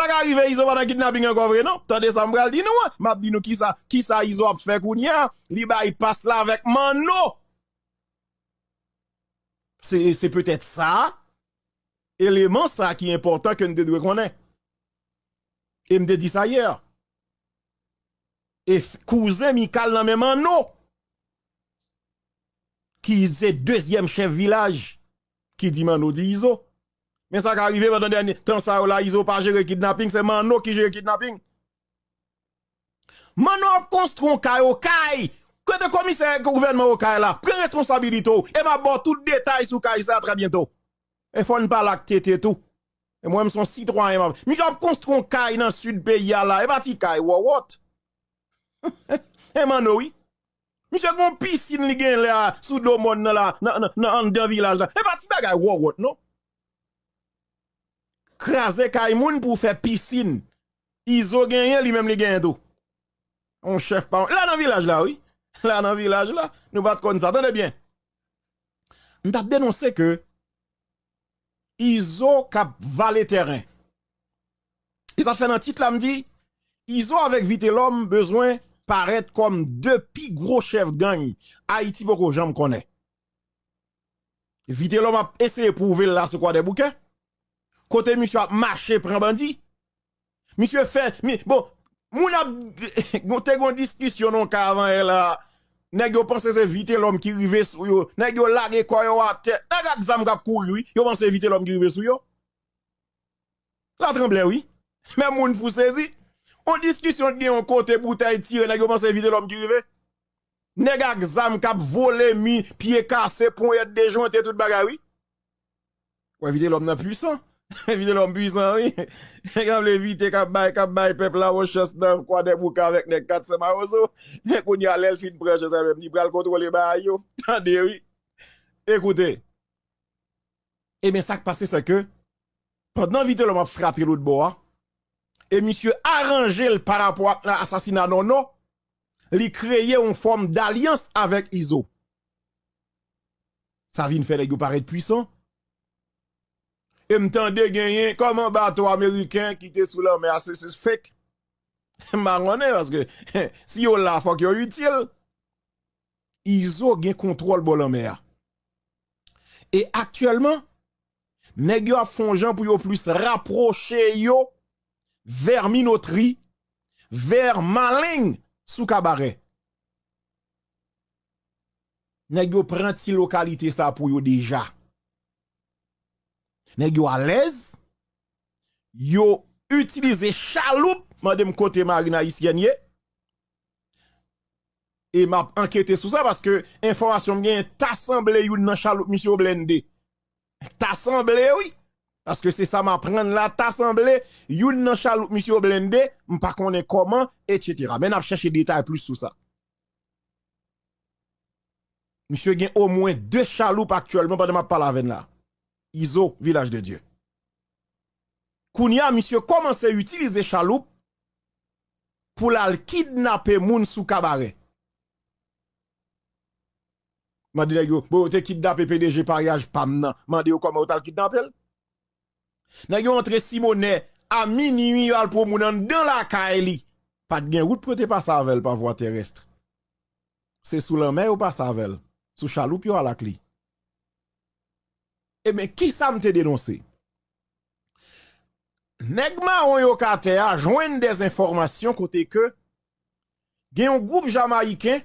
Sak arive Izo banan gidnabing an kovre nan? Tan desan mbral di nou an? Mat di nou ki sa Izo ap fek ou nyan? Li ba yi pas la vek man nou! Se peutet sa Eleman sa ki important ke mde dwe konen E mde di sa ayer E kouzen mi kal nan men man nou Ki zè dezyem chev vilaj Ki di man nou di Izo Men sa ka rive mwen dan den transa ou la izo pa jere kidnapping, se man nou ki jere kidnapping. Man nou ap konstron kay ou kay, kwen te komiseye kouvenman ou kay la, pre responsabilito, e ma bo tout detay sou kay sa atre bientou. E fon pa lak tete tou, e mwen son sitroan e ma. Mi jan konstron kay nan sud pe yal la, e pati kay wawot. E man nou i, mi jan kon pisin li gen la sou do mod nan la, nan an den vilaj la, e pati ba gay wawot nou. Krasè Kaimoun pou fè pissin. Izo genyen li menm li genyen do. On chef pa... La nan vilaj la, oui. La nan vilaj la, nou bat kon sa. Tende bien. M ta denonsè ke Izo kap valè terren. Iza e fè nan tit la m di Izo avèk Vitellom bezwen paret kom depi gro chef gang a iti poko jan m konè. Vitellom ap esè pou vè la se kwa de bouken. côté monsieur a marché prend bandit. Monsieur fait bon, moun a gonté une discussion non avant là. Nèg yo pense c'est vite l'homme qui rive sou yo. Nèg yo lagé quoi yo a tête. Nèg exam k'ap courir, yo pense vite l'homme qui rive sou yo. La tremble oui. Même moun fou saisi. On discussion de un côté bouteille tiré, nèg yo pense éviter l'homme qui rive. Nèg exam k'ap volé mi, pied cassé, poignet déjointé tout bagaille oui. pour éviter l'homme nan puissant. Vide l'homme puissant, oui. Quand le vite, quand bail, quand bail, peuple là, au chasse neuf, quoi, des boucs avec des 400 maroso. Et qu'on y a l'elfine prêche, ça même, il pral contrôler bails, yo. Tendez, oui. Écoutez. Et eh bien, ça qui passe, c'est que, pendant vite l'homme a frappé l'autre bois, hein. et monsieur arrangé le par rapport à l'assassinat, non, non, il créé une forme d'alliance avec Iso. Ça vient faire les paraître puissant. E mtande genyen koman bato Ameriken ki te sou la mè a sè sè sè sè fèk. Mman ronè wanske si yo la fòk yo yutil. Izo gen kontrol bo la mè e a. E aktuelman, negyo a fonjan pou yo plus rapproche yo ver minotri, ver maling sou kabare. Negyo pren ti lokalite sa pou yo deja. nèg yo à l'aise yo utiliser chaloupe madame côté marine haïtienne et m'a enquêté sur ça parce que information m'a t'assemblé semblé une de chaloupe monsieur blende T'assemblé, oui parce que c'est ça m'a prendre là T'assemblé semblé une dans chaloupe monsieur blende m'pas connaît comment etc. mais n'a chercher détails plus sur ça monsieur a au moins deux chaloupes actuellement pendant m'a parler avec là ISO, village de Dieu. Kounia, monsieur, comment à utiliser chaloupe pour la kidnapper moun sous cabaret. Mande yo, bon, te kidnappé PDG pariage pam nan. Mande yo oh, comment kidnappé? N'a yo entre Simonet à minuit yo al dans la Kaeli. Pas de gen route pour te passer avec par voie terrestre. C'est sous la mer ou pas avec. Sous chaloupe ou à la clé. Et eh, bien, qui ça me dénoncé? Negma on a des informations côté que a un groupe jamaïcain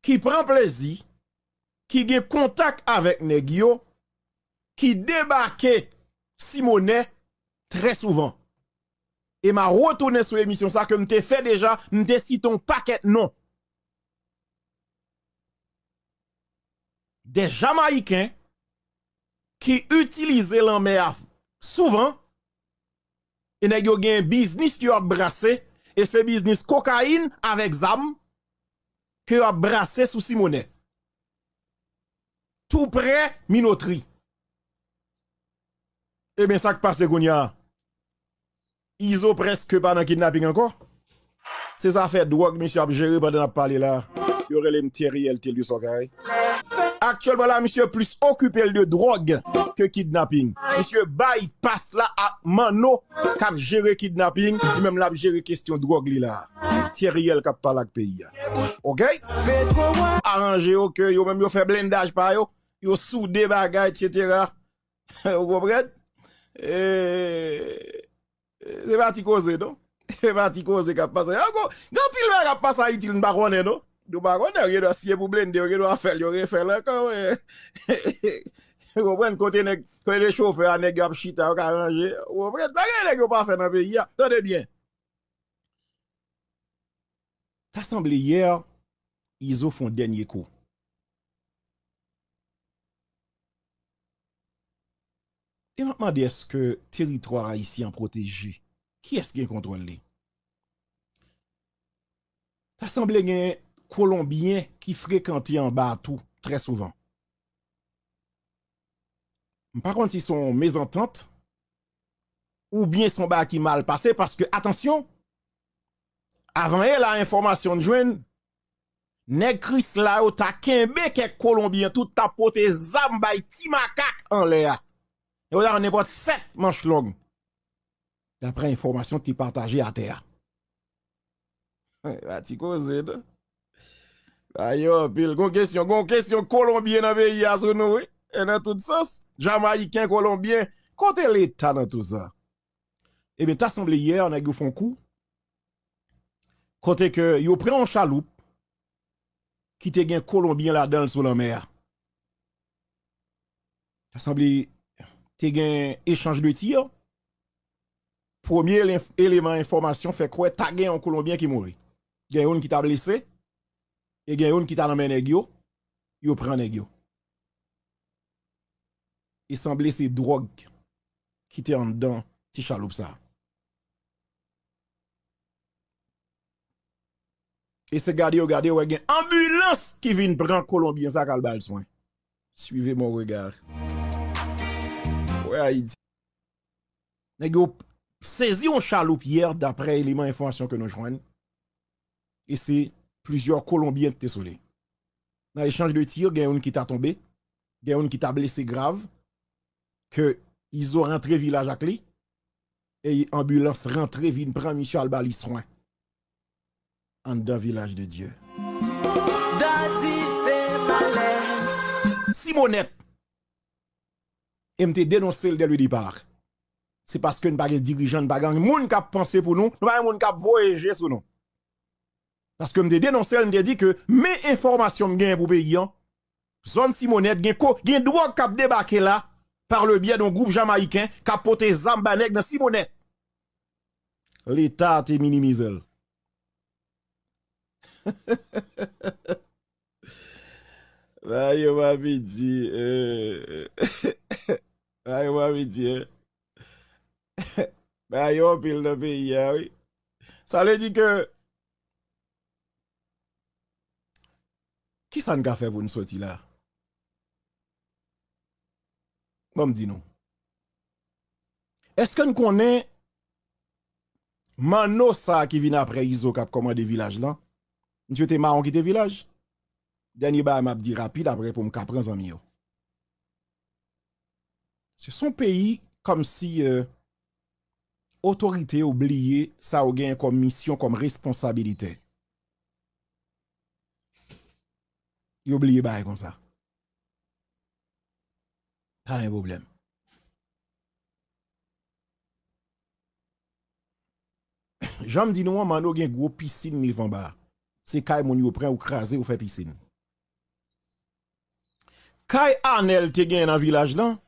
qui prend plaisir, qui a contact avec Negio, qui débarque Simonet très souvent. Et m'a retourné sur l'émission ça que t'ai fait déjà, m'te cite un paquet non. Des Jamaïcains qui utilisent l'enmer souvent, et y yo un business qui a brassé, et c'est business cocaïne avec zam, que a brassé sous Simonet. Tout près, minoterie. Eh bien, ça qui passe, Gounia. Ils ont presque pas dans kidnapping encore. C'est ça fait drogue, monsieur, a géré pendant la parler là. Il y aurait les terriel, tel du socaille. Actuellement là, monsieur plus occupé de drogue que kidnapping. Monsieur bypass là à Mano, cap gérer kidnapping, et même là gérer question drogue là. Thierryel cap parle avec pays. OK Arrangez au que yo même yo fait blindage par yo, yo soude bagay etc. Vous comprenez eh, eh, c'est parti causer non C'est parti causer cap passer. passé. pile va cap passer à on pas connaît non Dou ba konnen gen do asye pou blende, gen do a fel, gen do a fel, konwen konti nek, konwen nek choufer, nek gap chita, konwen konti nek, konwen konti nek, gen do a fel nan peyi, ya, tonen gen. Tasemble yer, izo fon denye ko. E man man de eske, teritwa a isi an proteji, ki eske kontron le? Tasemble gen, Kolombien ki frekanti an ba tou Tre souvan Par konti son mezantante Ou bien son ba ki mal pase Paske atensyon Avan e la informasyon jwen Ne kris la ou ta Kenbe ke kolombien Tout tapote zambay ti makak An le a E ou da an nekote set manch long Dapre informasyon ki partaje a te a A ti koze non? de Oh, Ay eh yo, pil, kon kesyon, kon kesyon, kolombien nan be yasoun nou, e nan tout sas, jamaikien, kolombien, kote l'Etat nan tout sa. Ebe, tasemble yè, an agi ou fon kou, kote ke yo pren an chaloup, ki te gen kolombien la denl sou la mè a. Tasemble, te gen echange de tir, promye eleman informasyon fe kwe ta gen an kolombien ki moui. Gen yon ki ta blisey. E gen yon ki ta nanmen e gyo, yo pran e gyo. E sanble se drog ki te an dan ti chaloup sa. E se gade yo gade yo e gen AMBULANCE ki vin pran kolombian sa kalbal swan. Suive moun wè gare. Wè a yi di. Ne gyo, sezi yon chaloup yèr dapre eleman infasyon ke nou jwenn. E se... Plouzyor kolombiyen te soule. Na echange de tir gen yon ki ta tombe, gen yon ki ta blese grave, ke yon rentre vilaj ak li, e yon ambulans rentre vin pran misyo al balis rwen, an da vilaj de Diyo. Simonet, em te denonse l de l ou di par. Se paske n bagen dirijan bagen, moun kap panse pou nou, nou man moun kap voyeje sou nou. Paske m de denonsel m de di ke me informasyon gen pou beyan zon Simonet gen kou gen dwo kap debake la par le bie don gouf Jamaikin kapote zambanek nan Simonet. Li ta te minimizel. Bayo m avidji. Bayo euh, m avidji. Bayo m avidji. Bayo m avidji. Sa le di ke Ki sa nou ka fe pou nou soti la? Mou bon, m di nou. Eske nou konen man nou sa ki vin apre izo kap koman de vilaj lan? Njote ma an ki te vilaj? Dany ba m ap di rapi apre pou m kapren zanmi yo. Se son peyi kom si otorite euh, oubliye sa ou gen kom mission, kom responsabilite. Ils oublient pas comme ça. Pas un problème. me dit nous, mano une grosse piscine ni en bas. C'est kay mon yo prend ou craser ou faire piscine. Kay Anel te gen dans village là.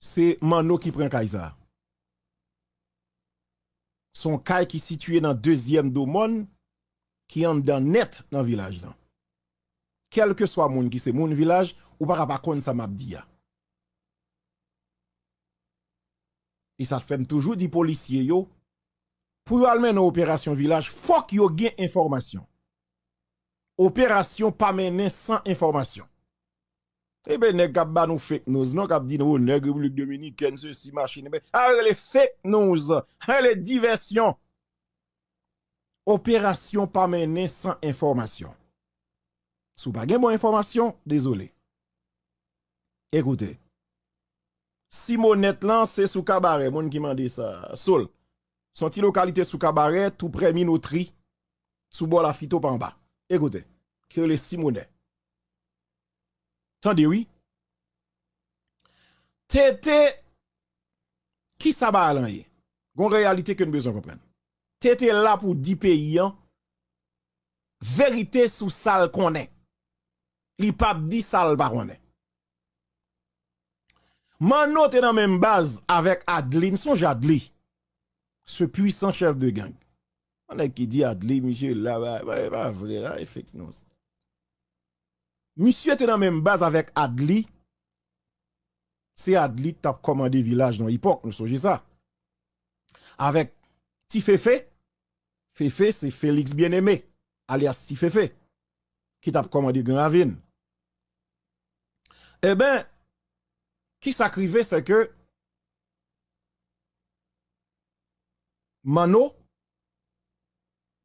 C'est mano qui prend kay ça. Son kay qui situé dans deuxième domaine. Ki yon dan net nan vilaj nan. Kelke swa moun ki se moun vilaj, Ou para pa kon sa map di ya. I sa fem toujou di polisye yo, Pou yo almen eh nou operasyon vilaj, Fok yo gen informasyon. Operasyon pa menen san informasyon. Ebe neg kap ban ou fek nouz, Non kap di nou oh, neg, Ou le dominiken, se si machine, eh A ah, le fek nouz, A le diversyon. Operasyon pa menen san informasyon. Sou bagen mwen informasyon? Dezole. Ekote. Simonet lan se sou kabare. Moun ki mandi sa. Sol. Sonti lokalite sou kabare? Tou preminotri. Sou bol afito pan ba. Ekote. Kele Simonet. Tandewi. Tete. Ki sa ba alanye? Gon realite ke n bezon komprenne. te te la pou di peyi an, verite sou sal konen, li pap di sal baronnen. Mano te nan menm baz avek Adli, nison j Adli, se puisan chef de gang. Mano ki di Adli, misye la, ba, ba, ba, fek nos. Misye te nan menm baz avek Adli, se Adli tap komande vilaj nan hipok, nison j sa. Avek, Ti Fé Fé, Fé Fé se Félix Bien-Aimé, alias Ti Fé Fé, ki tap komadi Granavine. E eh ben, ki sa krive se ke, Mano,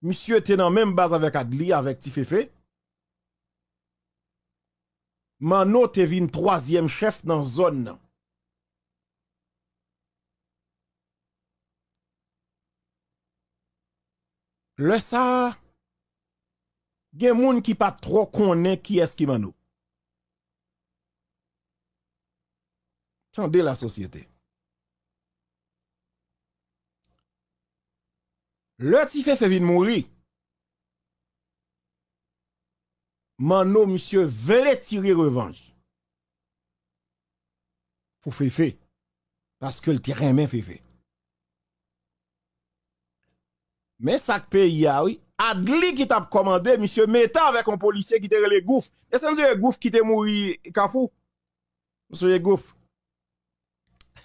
misye te nan menm baz avèk Adli avèk Ti Fé Fé, Mano te vin troasyem chef nan zon nan. Le sa, gen moun ki pa tro konen ki eski man nou. Chande la sosyete. Le ti fe fe vin moun ri. Man nou, monsye, velè ti ri revanj. Fou fe fe, paske l ti renmen fe fe. Men sakpe yaw, adli ki tap komande, misyo meta avek an polisye ki tere le gouf. E san zye gouf ki te moui kafou? Monson je gouf.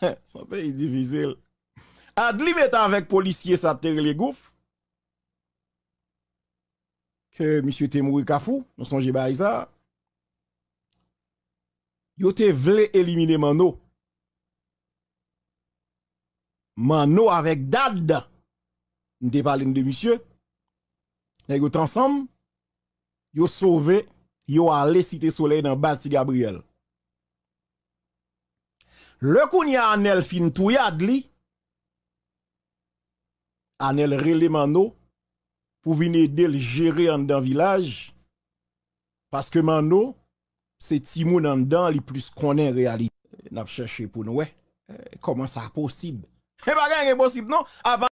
San pe yi divize. Adli meta avek polisye sa tere le gouf. Ke misyo te moui kafou, monson je bayi sa. Yo te vle elimine man nou. Man nou avek dadda. Nde pali n de misye, nan yot ansam, yo sove, yo ale site solei nan basi Gabriel. Le koun ya anel fin touyad li, anel rele man nou, pou vin edel jere an dan vilaj, paske man nou, se timou nan dan li plus konen reali. N ap chache pou nou we, eh, koman sa aposib. E eh, bagan gen aposib nou, apan.